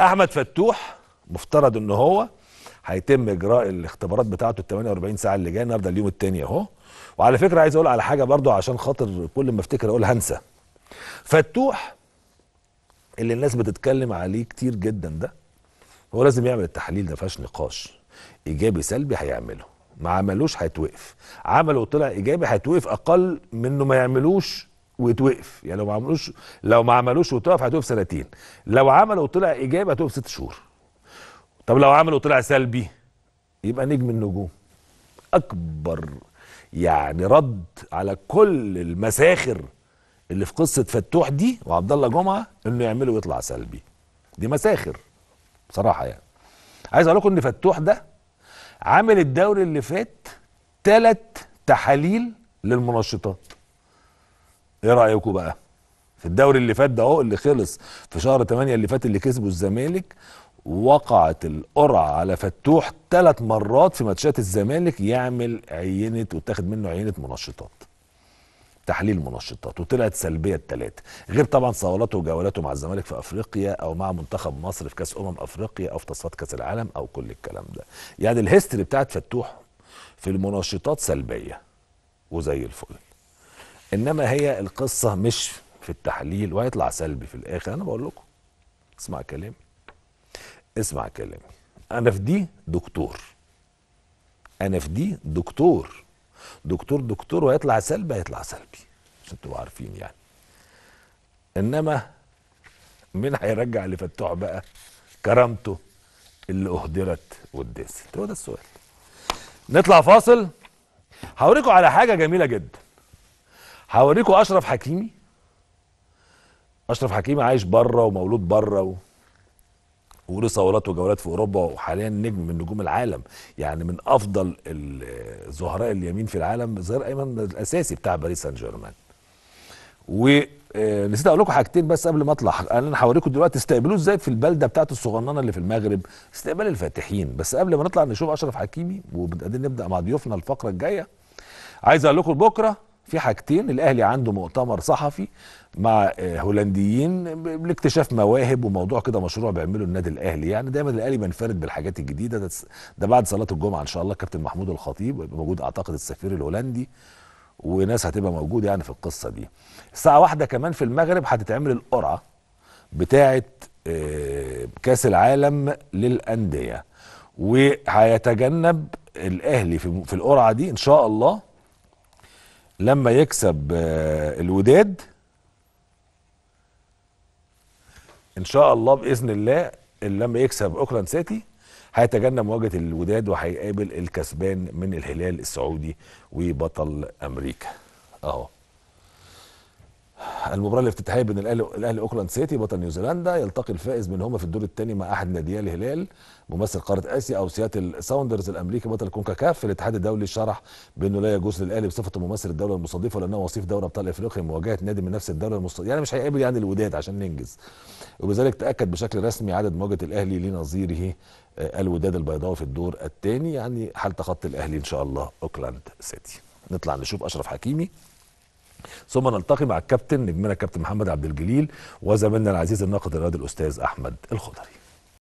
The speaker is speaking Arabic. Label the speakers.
Speaker 1: احمد فتوح مفترض ان هو هيتم اجراء الاختبارات بتاعته ال 48 ساعه اللي جايه النهارده اليوم الثاني اهو وعلى فكره عايز اقول على حاجه برضو عشان خاطر كل ما افتكر اقول هنسى فتوح اللي الناس بتتكلم عليه كتير جدا ده هو لازم يعمل التحليل ده فيهاش نقاش ايجابي سلبي هيعمله ما عملوش هيتوقف عمله وطلع ايجابي هيتوقف اقل من انه ما يعملوش ويتوقف يعني لو ما عملوش لو ما عملوش وتوقف هتوقف سنتين لو عمل وطلع ايجابي هتوقف ست شهور طب لو عمل وطلع سلبي يبقى نجم النجوم اكبر يعني رد على كل المساخر اللي في قصه فتوح دي وعبد الله جمعه انه يعمله ويطلع سلبي دي مساخر بصراحه يعني عايز اقول لكم ان فتوح ده عامل الدوري اللي فات ثلاث تحاليل للمنشطات ايه رايكم بقى في الدوري اللي فات ده اهو اللي خلص في شهر 8 اللي فات اللي كسبه الزمالك وقعت القرعه على فتوح ثلاث مرات في ماتشات الزمالك يعمل عينه وتاخد منه عينه منشطات تحليل منشطات وطلعت سلبيه الثلاثه غير طبعا صولاته وجولاته مع الزمالك في افريقيا او مع منتخب مصر في كاس امم افريقيا او في تصفيات كاس العالم او كل الكلام ده يعني الهيستوري بتاعت فتوح في المنشطات سلبيه وزي الفل انما هي القصه مش في التحليل وهيطلع سلبي في الاخر انا بقول لكم اسمع كلامي اسمع كلامي انا في دي دكتور انا في دي دكتور دكتور دكتور وهيطلع سلبي هيطلع سلبي عشان تبقوا عارفين يعني انما مين هيرجع لفتوح بقى كرامته اللي اهدرت واتداست هو ده السؤال نطلع فاصل هوريكم على حاجه جميله جدا هوريكم اشرف حكيمي اشرف حكيمي عايش بره ومولود بره و... وله صولات وجولات في اوروبا وحاليا نجم من نجوم العالم يعني من افضل الظهراء اليمين في العالم ظهير ايمن الاساسي بتاع باريس سان جيرمان ونسيت آه، اقول لكم حاجتين بس قبل ما اطلع انا هوريكم دلوقتي استقبلوه ازاي في البلده بتاعته الصغننه اللي في المغرب استقبال الفاتحين بس قبل ما نطلع نشوف اشرف حكيمي وبعدين نبدا مع ضيوفنا الفقره الجايه عايز اقول لكم بكره في حاجتين الاهلي عنده مؤتمر صحفي مع آه، هولنديين لاكتشاف مواهب وموضوع كده مشروع بيعمله النادي الاهلي يعني دايما الاهلي بينفرد بالحاجات الجديده ده, ده بعد صلاه الجمعه ان شاء الله كابتن محمود الخطيب هيبقى موجود اعتقد السفير الهولندي وناس هتبقى موجوده يعني في القصه دي الساعه واحدة كمان في المغرب هتتعمل القرعه بتاعه آه، كاس العالم للانديه وهيتجنب الاهلي في القرعه دي ان شاء الله لما يكسب آه، الوداد ان شاء الله باذن الله لما يكسب اوكلاند سيتي هيتجنب مواجهه الوداد وهيقابل الكسبان من الهلال السعودي وبطل امريكا اهو المباراه الافتتاحيه بين الاهلي الاهلي اوكلاند سيتي بطل نيوزيلندا يلتقي الفائز منهما في الدور الثاني مع احد ناديي الهلال ممثل قاره اسيا او سياتل ساوندرز الامريكي بطل كونكاكاف الاتحاد الدولي شرح بانه لا يجوز للاهلي بصفته ممثل الدوله المستضيفه لانه وصيف دوري ابطال افريقيا مواجهه نادي من نفس الدوله المستضيفه يعني مش هيقابل يعني الوداد عشان ننجز وبذلك تاكد بشكل رسمي عدد مواجهه الاهلي لنظيره آه، الوداد البيضاوي في الدور الثاني يعني حال تخطي الاهلي ان شاء الله اوكلاند سيتي نطلع نشوف اشرف حكيمي ثم نلتقي مع الكابتن نجمنا الكابتن محمد عبد الجليل وزميلنا العزيز الناقد الرياضي الاستاذ احمد الخضري